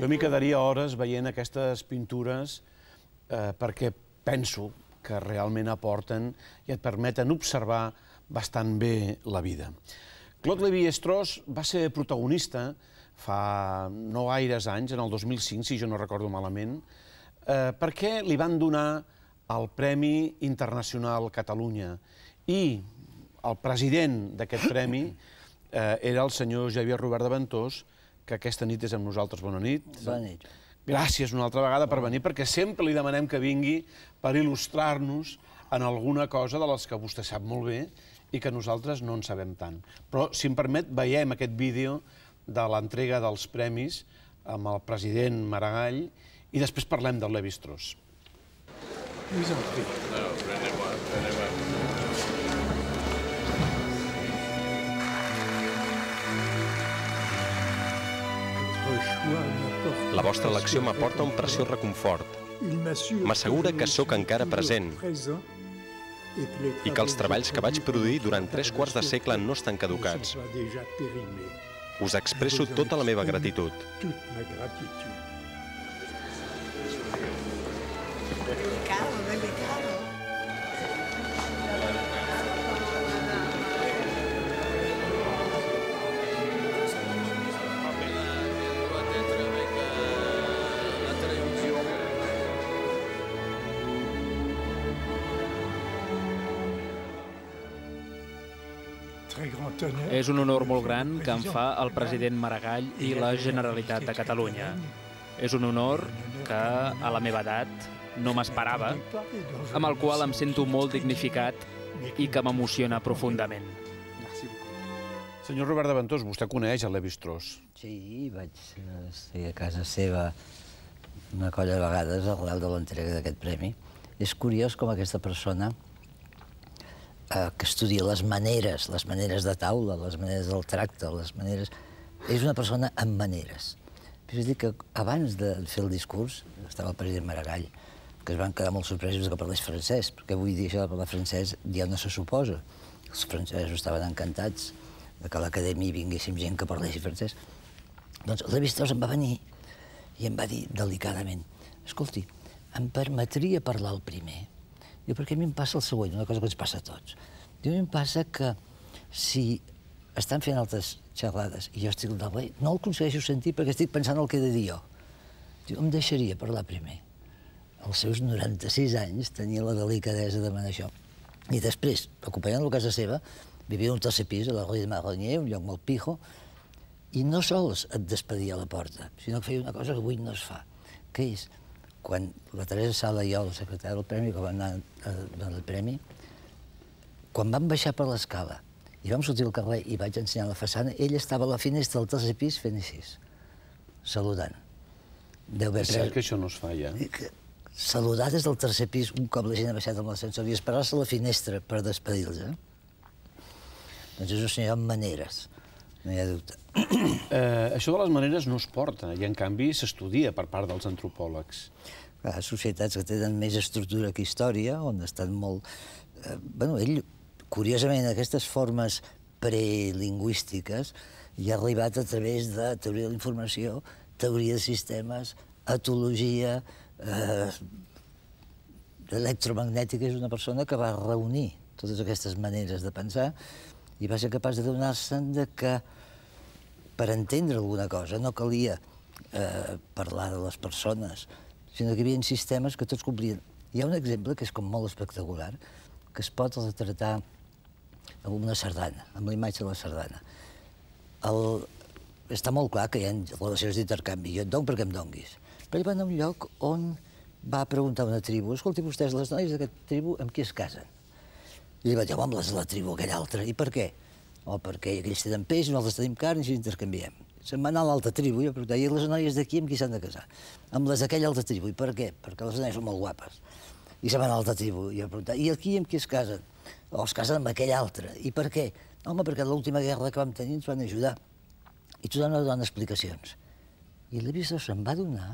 Jo m'hi quedaria hores veient aquestes pintures eh, perquè penso que realment aporten i et permeten observar bastant bé la vida. Claude Lévi-Strauss va ser protagonista fa no gaires anys, en el 2005, si jo no recordo malament, eh, perquè li van donar el Premi Internacional Catalunya. I el president d'aquest premi eh, era el senyor Javier Robert de Ventós, que aquesta nit és amb nosaltres. Bona nit. Bona nit. Gràcies una altra vegada per venir, perquè sempre li demanem que vingui per il·lustrar-nos en alguna cosa de les que vostè sap molt bé i que nosaltres no en sabem tant. Però, si em permet, veiem aquest vídeo de l'entrega dels premis amb el president Maragall i després parlem del Levi Strauss. Who's on La vostra elecció m'aporta un preciós reconfort. M'assegura que sóc encara present i que els treballs que vaig produir durant tres quarts de segle no estan caducats. Us expresso tota la meva gratitud. Tota És un honor molt gran que em fa el president Maragall i la Generalitat de Catalunya. És un honor que, a la meva edat, no m'esperava, amb el qual em sento molt dignificat i que m'emociona profundament. Senyor Robert de Ventós, vostè coneix a Levi Strauss. Sí, vaig eh, ser a casa seva una colla de vegades al arrel de l'entrega d'aquest premi. És curiós com aquesta persona eh, que estudia les maneres, les maneres de taula, les maneres del tracte, les maneres... És una persona amb maneres. Però és dir que abans de fer el discurs, estava el president Maragall, que es van quedar molt sorpresos que parlés francès, perquè avui dia això de parlar francès ja no se suposa. Els francesos estaven encantats de que a l'acadèmia vinguéssim gent que parlés francès. Doncs la vista em va venir i em va dir delicadament, escolti, em permetria parlar el primer? Diu, perquè a mi em passa el següent, una cosa que ens passa a tots. Diu, a mi em passa que si estan fent altres xerrades i jo estic al darrer, no el aconsegueixo sentir perquè estic pensant el que he de dir jo. Diu, em deixaria parlar primer. Als seus 96 anys tenia la delicadesa de manar això. I després, acompanyant-lo a casa seva, vivia un tercer pis a la Rue de Marronier, un lloc molt pijo, i no sols et despedia a la porta, sinó que feia una cosa que avui no es fa, que és quan la Teresa Sala i jo, la secretària del Premi, que vam anar a donar el Premi, quan vam baixar per l'escala i vam sortir al carrer i vaig ensenyar la façana, ell estava a la finestra del tercer pis fent així, saludant. Deu haver és cert que això no es fa, ja. Eh, saludar des del tercer pis, un cop la gent ha baixat amb l'ascensor, i esperar-se a la finestra per despedir-los. Eh? Doncs és un senyor amb maneres no hi ha dubte. Eh, això de les maneres no es porta i, en canvi, s'estudia per part dels antropòlegs. Clar, societats que tenen més estructura que història, on estan molt... Eh, bueno, ell, curiosament, aquestes formes prelingüístiques hi ha arribat a través de teoria de la informació, teoria de sistemes, etologia, eh, l'electromagnètica és una persona que va reunir totes aquestes maneres de pensar i va ser capaç de donar-se'n de que per entendre alguna cosa no calia eh, parlar de les persones, sinó que hi havia sistemes que tots complien. Hi ha un exemple que és com molt espectacular, que es pot retratar amb una sardana, amb la imatge de la sardana. El... Està molt clar que hi ha relacions d'intercanvi, jo et dono perquè em donguis. Però ell va anar a un lloc on va preguntar a una tribu, escolti vostès, les noies d'aquesta tribu amb qui es casen? I llavors, amb les de la tribu aquella altra, i per què? O oh, perquè aquells tenen peix, nosaltres tenim carn i ens intercanviem. Se'n va anar a l'altra tribu, jo preguntava, i les noies d'aquí amb qui s'han de casar? Amb les d'aquella altra tribu, i per què? Perquè les noies són molt guapes. I se'n va anar a l'altra tribu, i jo preguntava, i aquí amb qui es casen? O oh, es casen amb aquella altra, i per què? Home, perquè l'última guerra que vam tenir ens van ajudar. I tu dones dones explicacions. I l'Eviso se'n va donar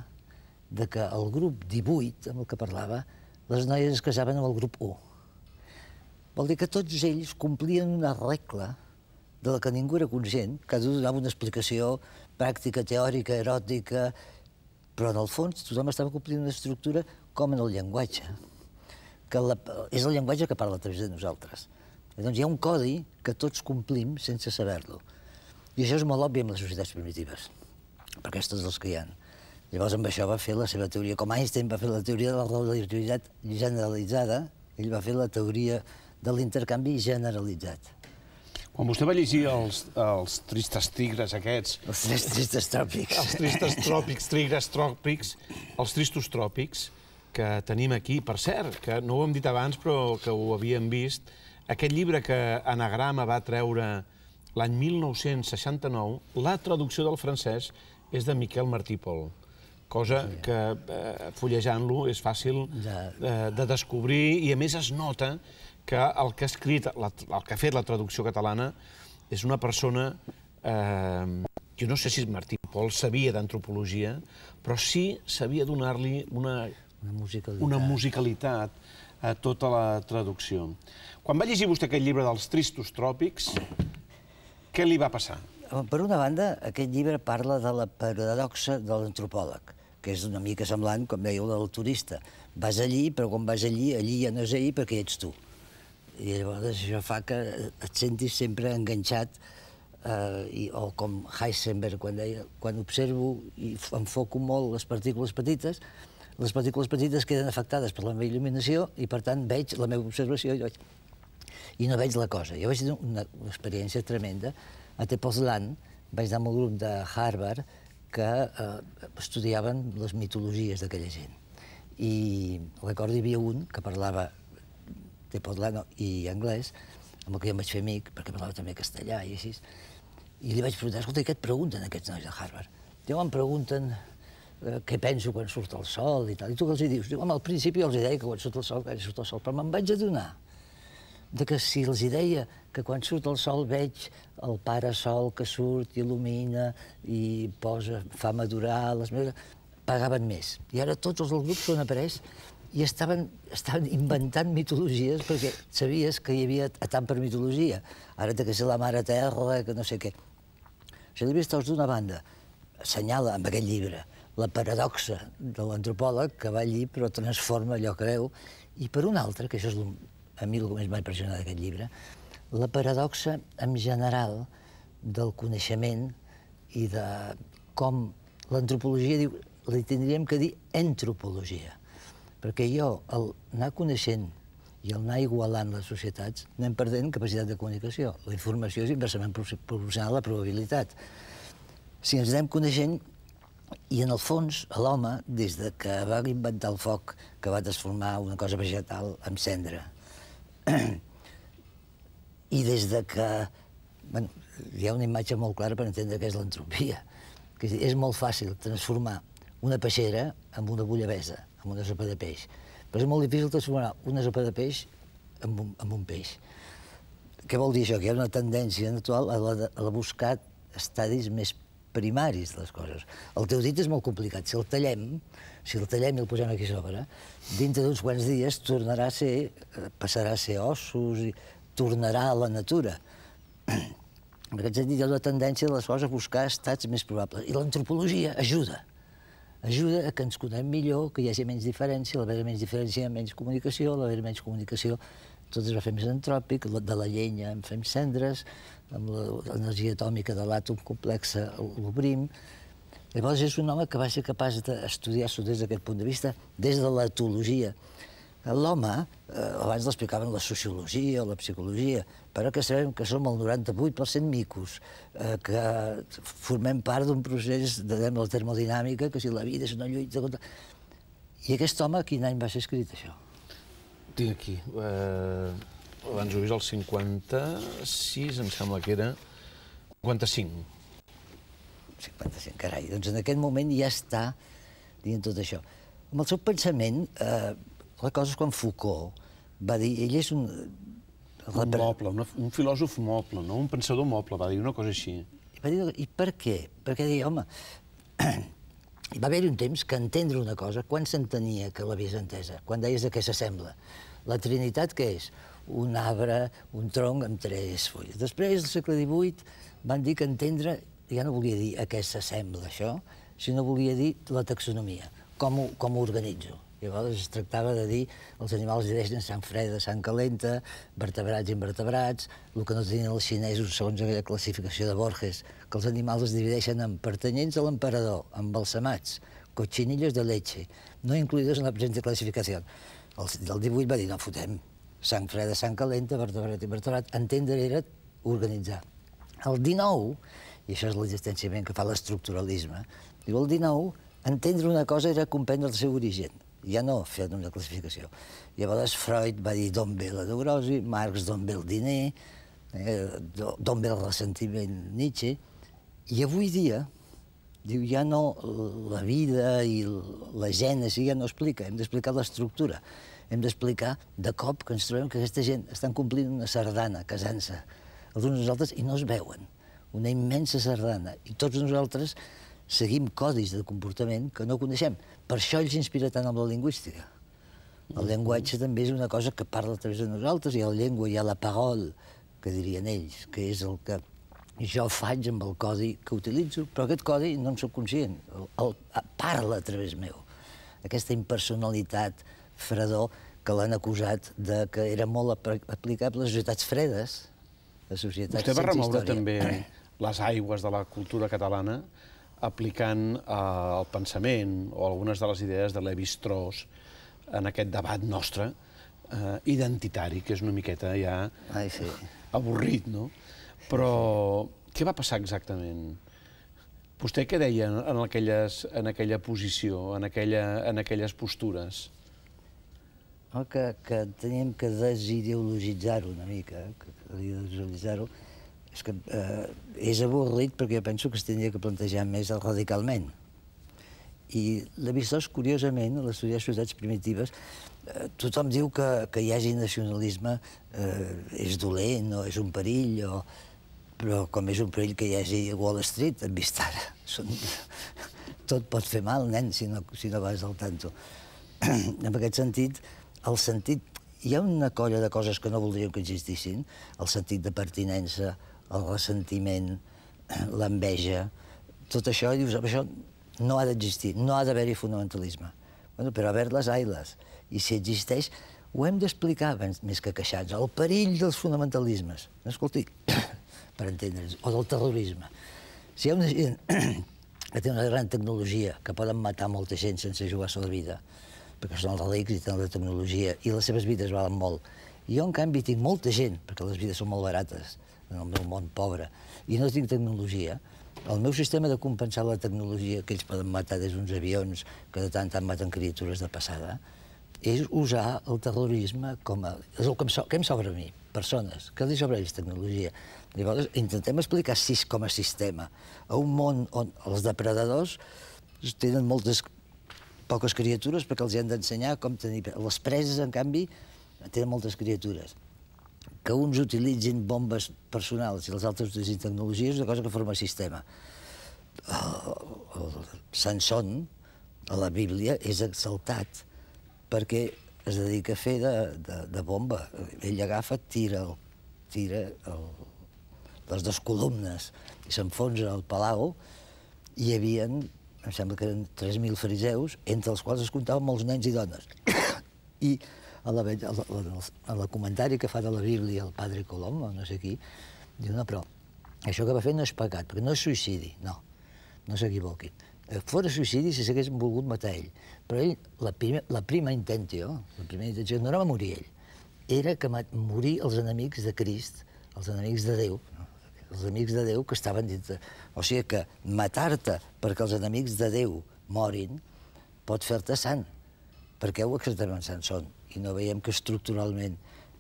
de que el grup 18, amb el que parlava, les noies es casaven amb el grup 1. Vol dir que tots ells complien una regla de la que ningú era conscient, que un donava una explicació pràctica, teòrica, eròtica, però en el fons tothom estava complint una estructura com en el llenguatge, que la, és el llenguatge que parla a través de nosaltres. I doncs hi ha un codi que tots complim sense saber-lo. I això és molt òbvi amb les societats primitives, per aquestes dels que hi ha. Llavors, amb això va fer la seva teoria. Com Einstein va fer la teoria de la relativitat generalitzada, ell va fer la teoria de l'intercanvi generalitzat. Quan vostè va llegir els, els tristes tigres aquests... Els tres tristes tròpics. Els tristes tròpics, tigres tròpics, els tristos tròpics que tenim aquí. Per cert, que no ho hem dit abans, però que ho havíem vist, aquest llibre que Anagrama va treure l'any 1969, la traducció del francès és de Miquel Martí Pol cosa sí. que eh, fullejant-lo és fàcil Eh, de descobrir i a més es nota que el que ha escrit, el que ha fet la traducció catalana, és una persona... Eh, jo no sé si Martí Pol sabia d'antropologia, però sí sabia donar-li una, una, musicalitat. una musicalitat a tota la traducció. Quan va llegir vostè aquest llibre dels tristos tròpics, què li va passar? Per una banda, aquest llibre parla de la paradoxa de l'antropòleg, que és una mica semblant, com dèieu, del turista. Vas allí, però quan vas allí, allí ja no és allí perquè ets tu. I llavors això fa que et sentis sempre enganxat eh, i, o com Heisenberg, quan, deia, quan observo i enfoco molt les partícules petites, les partícules petites queden afectades per la meva il·luminació i, per tant, veig la meva observació i, veig, i no veig la cosa. Jo vaig tenir una, experiència tremenda. A Tepoztlán vaig anar amb un grup de Harvard que eh, estudiaven les mitologies d'aquella gent. I recordo hi havia un que parlava de poblano i anglès, amb el que jo em vaig fer amic, perquè parlava també castellà i així, i li vaig preguntar, escolta, què et pregunten aquests nois de Harvard? Diu, em pregunten eh, què penso quan surt el sol i tal. I tu què els hi dius? Diu, home, al principi jo els deia que quan surt el sol, quan surt el sol, però me'n vaig adonar de que si els hi deia que quan surt el sol veig el pare sol que surt, il·lumina i posa, fa madurar les meves... pagaven més. I ara tots els grups són apareix i estaven, estaven inventant mitologies perquè sabies que hi havia tant per mitologia. Ara que ser la mare terra, que no sé què. Si l'he vist d'una banda, assenyala amb aquest llibre la paradoxa de l'antropòleg que va allí però transforma allò que veu, i per un altre, que això és a mi el que més m'ha impressionat d'aquest llibre, la paradoxa en general del coneixement i de com l'antropologia diu, li tindríem que dir entropologia perquè jo, el anar coneixent i el anar igualant les societats, anem perdent capacitat de comunicació. La informació és inversament proporcional a la probabilitat. Si ens anem coneixent, i en el fons, l'home, des de que va inventar el foc, que va transformar una cosa vegetal en cendra, i des de que... Bueno, hi ha una imatge molt clara per entendre què és l'entropia. És molt fàcil transformar una peixera en una bullabesa com una sopa de peix. Però és molt difícil transformar una sopa de peix en un, en un peix. Què vol dir això? Que hi ha una tendència natural a, la, a la buscar estadis més primaris de les coses. El teu dit és molt complicat. Si el tallem, si el tallem i el posem aquí sobre, dintre d'uns quants dies tornarà a ser, eh, passarà a ser ossos, i tornarà a la natura. En aquest sentit, hi ha una tendència de les coses a buscar estats més probables. I l'antropologia ajuda ajuda a que ens conem millor, que hi hagi menys diferència, l'haver menys diferència, menys comunicació, l'haver menys comunicació, tot es va fer més entròpic, de la llenya en fem cendres, amb l'energia atòmica de l'àtom complexa l'obrim. Llavors és un home que va ser capaç d'estudiar-s'ho des d'aquest punt de vista, des de l'etologia, L'home, eh, abans l'explicaven la sociologia, la psicologia, però que sabem que som el 98% micos, eh, que formem part d'un procés de la termodinàmica, que si la vida és una lluita contra... I aquest home, quin any va ser escrit, això? Tinc aquí. Eh, abans ho vist, el 56, em sembla que era. 55. 55, carai. Doncs en aquest moment ja està dient tot això. Amb el seu pensament, eh, la cosa és quan Foucault va dir... Ell és un... Eh, un moble, una, un filòsof moble, no? un pensador moble, va dir una cosa així. I, va dir, i per què? Perquè deia, home, va haver-hi un temps que entendre una cosa, quan s'entenia que l'havies entesa? Quan deies de què s'assembla? La Trinitat què és? Un arbre, un tronc amb tres fulles. Després, al segle XVIII, van dir que entendre ja no volia dir a què s'assembla això, sinó volia dir la taxonomia, com ho, com ho organitzo. Llavors es tractava de dir els animals deixen sang freda, sang calenta, vertebrats, i invertebrats, el que no tenien els xinesos segons aquella classificació de Borges, que els animals es divideixen en pertanyents a l'emperador, balsamats, cochinillos de leche, no incluïdos en la present classificació. El, el 18 va dir, no fotem, sang freda, sang calenta, vertebrat, i invertebrat, entendre era organitzar. El 19, i això és l'existenciament que fa l'estructuralisme, diu el 19, entendre una cosa era comprendre el seu origen ja no fent una classificació. Llavors Freud va dir d'on ve la neurosi, Marx d'on ve el diner, eh, d'on ve el ressentiment Nietzsche, i avui dia, diu, ja no la vida i la gènesi ja no explica, hem d'explicar l'estructura, hem d'explicar de cop que ens trobem que aquesta gent estan complint una sardana casant-se els uns als altres i no es veuen, una immensa sardana, i tots nosaltres seguim codis de comportament que no coneixem. Per això ells inspira tant amb la lingüística. El mm. llenguatge també és una cosa que parla a través de nosaltres, hi ha la llengua, hi ha la parol, que dirien ells, que és el que jo faig amb el codi que utilitzo, però aquest codi no en soc conscient, el, el, parla a través meu. Aquesta impersonalitat, fredor, que l'han acusat de que era molt aplicable a les societats fredes, a societats Vostè va remoure història. també les aigües de la cultura catalana aplicant eh, el pensament o algunes de les idees de Levi-Strauss en aquest debat nostre eh, identitari, que és una miqueta ja Ai, sí. avorrit, no? Però què va passar exactament? Vostè què deia en, aquelles, en aquella posició, en, aquella, en aquelles postures? Oh, que, que teníem que desideologitzar-ho una mica, eh? que desideologitzar-ho, és que eh, és avorrit perquè jo penso que es tindria que plantejar més radicalment. I l'Avistós, curiosament, a les societats primitives, eh, tothom diu que, que hi hagi nacionalisme eh, és dolent o és un perill, o... però com és un perill que hi hagi Wall Street, hem vist ara. Són... Tot pot fer mal, nen, si no, si no vas al tanto. en aquest sentit, el sentit... Hi ha una colla de coses que no voldríem que existissin, el sentit de pertinença, el ressentiment, l'enveja, tot això, dius, això no ha d'existir, no ha d'haver-hi fundamentalisme. Bueno, però haver-les, ailes. I si existeix, ho hem d'explicar més que queixats, el perill dels fonamentalismes, escolti, per entendre'ns, o del terrorisme. Si hi ha una gent que té una gran tecnologia, que poden matar molta gent sense jugar a la vida, perquè són relics i tenen la tecnologia, i les seves vides valen molt. Jo, en canvi, tinc molta gent, perquè les vides són molt barates, en el meu món pobre, i no tinc tecnologia, el meu sistema de compensar la tecnologia que ells poden matar des d'uns avions que de tant en tant maten criatures de passada, és usar el terrorisme com a... És el que em, so, que em sobra a mi, persones. Què li sobra a ells, tecnologia? Llavors, intentem explicar sis com a sistema a un món on els depredadors tenen moltes poques criatures perquè els hi han d'ensenyar com tenir... Les preses, en canvi, tenen moltes criatures que uns utilitzin bombes personals i els altres utilitzin tecnologia és una cosa que forma sistema. El Sansón, a la Bíblia, és exaltat perquè es dedica a fer de, de, de bomba. Ell agafa, tira, el, tira el, les dues columnes i s'enfonsa al palau i hi havia, em sembla que eren 3.000 fariseus, entre els quals es comptaven molts nens i dones. I a la, a la, a la, comentari que fa de la Bíblia el padre Colom, no sé qui, diu, no, però això que va fer no és pecat, perquè no és suïcidi, no, no s'equivoquin. Eh, fora suïcidi si s'hagués volgut matar ell, però ell, la, primer, la prima intenció, la primera intenció no era morir ell, era que morir els enemics de Crist, els enemics de Déu, els enemics de Déu que estaven dins de... O sigui que matar-te perquè els enemics de Déu morin pot fer-te sant, perquè ho exactament sant són i no veiem que estructuralment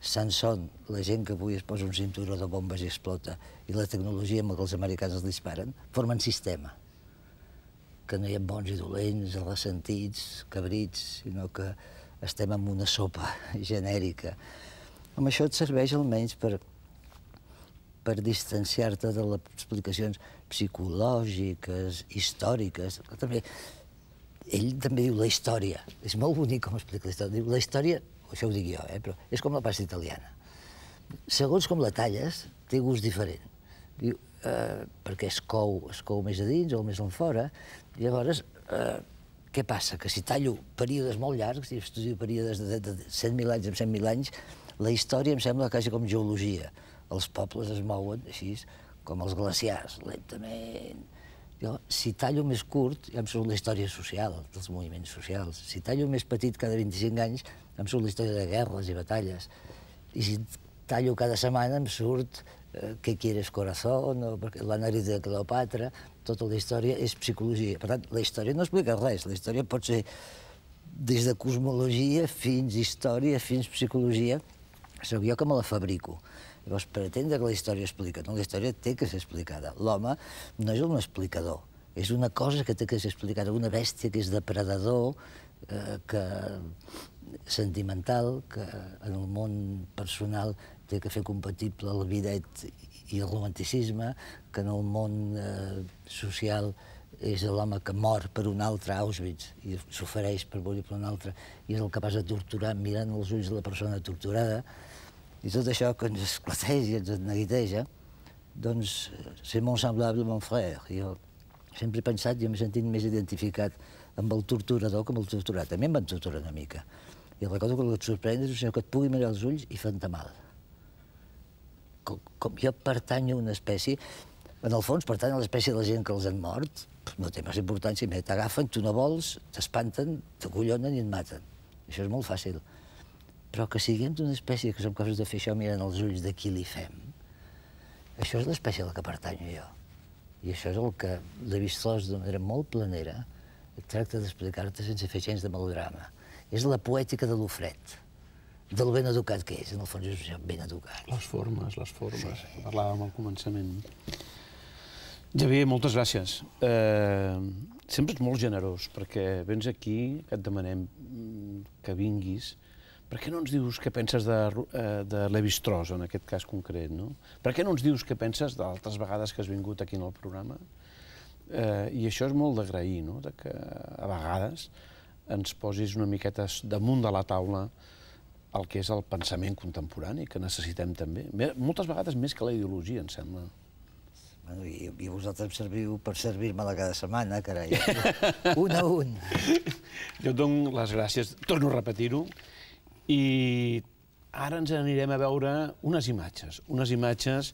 són la gent que avui es posa un cinturó de bombes i explota, i la tecnologia amb què els americans els disparen, formen sistema. Que no hi ha bons i dolents, ressentits, cabrits, sinó que estem en una sopa genèrica. Amb això et serveix almenys per, per distanciar-te de les explicacions psicològiques, històriques, també ell també diu la història. És molt bonic com explica la història. Diu, la història, això ho dic jo, eh, però és com la pasta italiana. Segons com la talles, té gust diferent. Diu, eh, perquè es cou, es cou més a dins o més enfora. fora. Llavors, eh, què passa? Que si tallo períodes molt llargs, si estudio períodes de, de, de 100.000 anys en 100.000 anys, la història em sembla quasi com geologia. Els pobles es mouen així, com els glaciars, lentament, jo, si tallo més curt, ja em surt la història social, dels moviments socials. Si tallo més petit cada 25 anys, em surt la història de guerres i batalles. I si tallo cada setmana, em surt eh, què quieres corazón, o la nariz de Cleopatra, tota la història és psicologia. Per tant, la història no explica res, la història pot ser des de cosmologia fins història, fins psicologia, sóc jo que me la fabrico. Llavors, pretendre que la història explica, no, la història té que ser explicada. L'home no és un explicador, és una cosa que té que ser explicada, una bèstia que és depredador, eh, que sentimental, que en el món personal té que fer compatible el bidet i el romanticisme, que en el món eh, social és l'home que mor per un altre Auschwitz i s'ofereix per morir per un altre, i és el capaç de torturar mirant els ulls de la persona torturada, i tot això, ens esclateix i ens neguiteja, doncs, ser molt semblable a mon frère. Jo sempre he pensat, jo m'he sentit més identificat amb el torturador com el torturat. mi em van torturar una mica. I recordo que el que et sorprèn és un senyor que et pugui mirar els ulls i fan-te mal. Com, com jo pertanyo a una espècie... En el fons, pertany a l'espècie de la gent que els han mort, no té massa importància, t'agafen, tu no vols, t'espanten, t'acollonen i et maten. Això és molt fàcil. Però que siguem d'una espècie que som capaços de fer això mirant els ulls de qui li fem, això és l'espècie a la que pertanyo jo. I això és el que la Vistós, d'una manera molt planera, tracta d'explicar-te sense fer gens de melodrama. És la poètica de l'ofret del ben educat que és, en el fons és ben educat. Les formes, les formes. Sí. Parlàvem al començament. Javier, moltes gràcies. Eh, sempre ets molt generós, perquè vens aquí, que et demanem que vinguis, per què no ens dius què penses de, eh, de Levi-Strauss, en aquest cas concret, no? Per què no ens dius què penses d'altres vegades que has vingut aquí en el programa? Eh, I això és molt d'agrair, no?, de que a vegades ens posis una miqueta damunt de la taula el que és el pensament contemporani, que necessitem també. Moltes vegades més que la ideologia, em sembla. Bueno, i, i vosaltres em serviu per servir-me-la cada setmana, carai. un a un. Jo et dono les gràcies, torno a repetir-ho, i ara ens anirem a veure unes imatges, unes imatges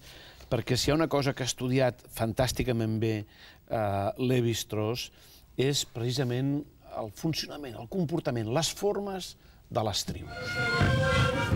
perquè si hi ha una cosa que ha estudiat fantàsticament bé eh, Levi Strauss és precisament el funcionament, el comportament, les formes de les tribus.